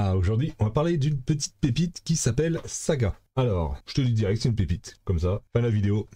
Ah, aujourd'hui, on va parler d'une petite pépite qui s'appelle Saga. Alors, je te dis direct, c'est une pépite. Comme ça, fin la vidéo.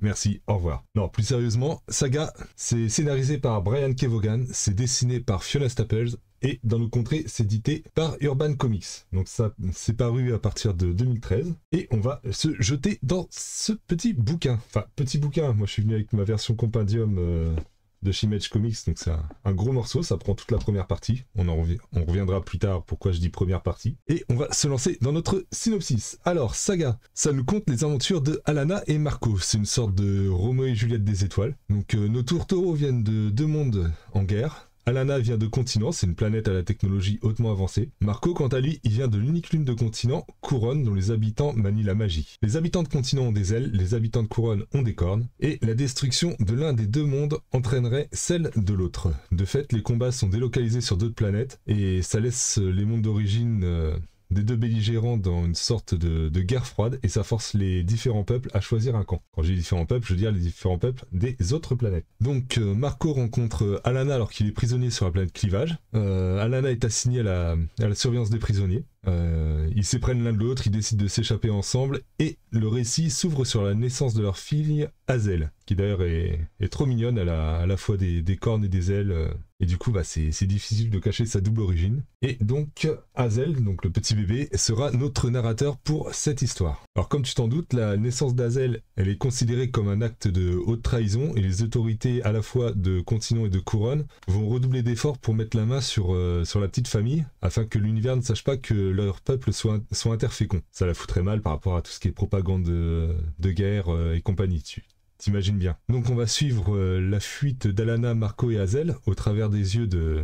Merci, au revoir. Non, plus sérieusement, Saga, c'est scénarisé par Brian Kevogan, c'est dessiné par Fiona Staples, et dans nos contrées, c'est édité par Urban Comics. Donc ça, c'est paru à partir de 2013. Et on va se jeter dans ce petit bouquin. Enfin, petit bouquin, moi je suis venu avec ma version compendium. Euh, de Shimage Comics. Donc c'est un, gros morceau, ça prend toute la première partie. On en on reviendra plus tard pourquoi je dis première partie. Et on va se lancer dans notre synopsis. Alors, Saga, ça nous compte les aventures de Alana et Marco. C'est une sorte de Romo et Juliette des étoiles. Donc euh, nos tourtereaux viennent de deux mondes en guerre. Alana vient de Continent, c'est une planète à la technologie hautement avancée. Marco, quant à lui, il vient de l'unique lune de Continent, Couronne, dont les habitants manient la magie. Les habitants de Continent ont des ailes, les habitants de Couronne ont des cornes, et la destruction de l'un des deux mondes entraînerait celle de l'autre. De fait, les combats sont délocalisés sur d'autres planètes, et ça laisse les mondes d'origine... Euh, des deux belligérants dans une sorte de, guerre froide et ça force les différents peuples à choisir un camp. Quand je dis différents peuples, je veux dire les différents peuples des autres planètes. Donc euh, Marco rencontre euh, Alana alors qu'il est prisonnier sur la planète Clivage. Euh, Alana est assignée à la surveillance des prisonniers. Euh, ils s'éprennent l'un de l'autre, ils décident de s'échapper ensemble, et le récit s'ouvre sur la naissance de leur fille, Hazel, qui d'ailleurs est, trop mignonne, elle a à la fois des, cornes et des ailes, euh, et du coup bah, c'est difficile de cacher sa double origine. Et donc Hazel, donc le petit bébé, sera notre narrateur pour cette histoire. Alors comme tu t'en doutes, la naissance d'Hazel, elle est considérée comme un acte de haute trahison, et les autorités à la fois de continent et de couronne vont redoubler d'efforts pour mettre la main sur, euh, sur la petite famille, afin que l'univers ne sache pas que leur peuple soit, soit interfécond. Ça la foutrait mal par rapport à tout ce qui est propagande euh, de, guerre euh, et compagnie tu T'imagines bien. Donc on va suivre euh, la fuite d'Alana, Marco et Hazel au travers des yeux de,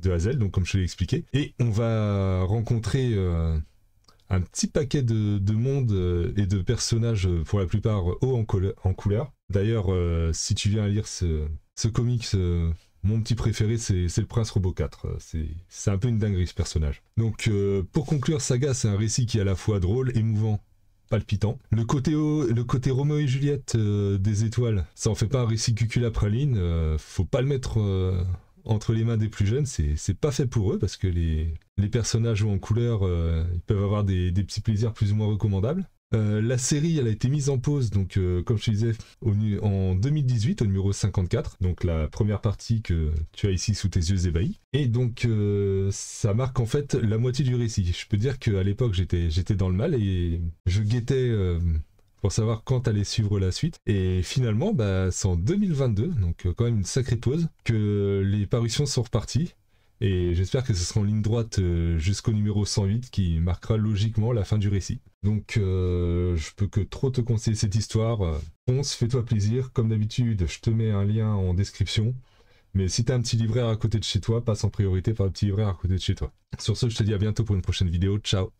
de Hazel, donc comme je te l'ai expliqué. Et on va rencontrer un petit paquet de, de monde et de personnages, pour la plupart hauts en, en couleur. D'ailleurs, si tu viens à lire ce, ce comics mon petit préféré, c'est le prince Robot 4. Euh, c'est un peu une dinguerie ce personnage. Donc, euh, pour conclure, Saga, c'est un récit qui est à la fois drôle, émouvant, palpitant. Le côté, le et Juliette euh, des étoiles, ça en fait pas un récit cuculapraline, faut pas le mettre entre les mains des plus jeunes, c'est pas fait pour eux parce que les, personnages en couleur, ils peuvent avoir des, petits plaisirs plus ou moins recommandables. Euh, la série, elle a été mise en pause, donc euh, comme je disais, au, en 2018, au numéro 54, donc la première partie que tu as ici sous tes yeux ébahis. Et donc, euh, ça marque en fait la moitié du récit. Je peux dire qu'à l'époque, j'étais, dans le mal et je guettais pour savoir quand allait suivre la suite. Et finalement, bah, c'est en 2022, donc quand même une sacrée pause, que les parutions sont reparties et j'espère que ce sera en ligne droite euh, jusqu'au numéro 108 qui marquera logiquement la fin du récit. Donc euh, je peux que trop te conseiller cette histoire. Ponce, fais-toi plaisir, comme d'habitude je te mets un lien en description. Mais si t'as un petit libraire à côté de chez toi, passe en priorité par le petit libraire à côté de chez toi. Sur ce, je te dis à bientôt pour une prochaine vidéo. Ciao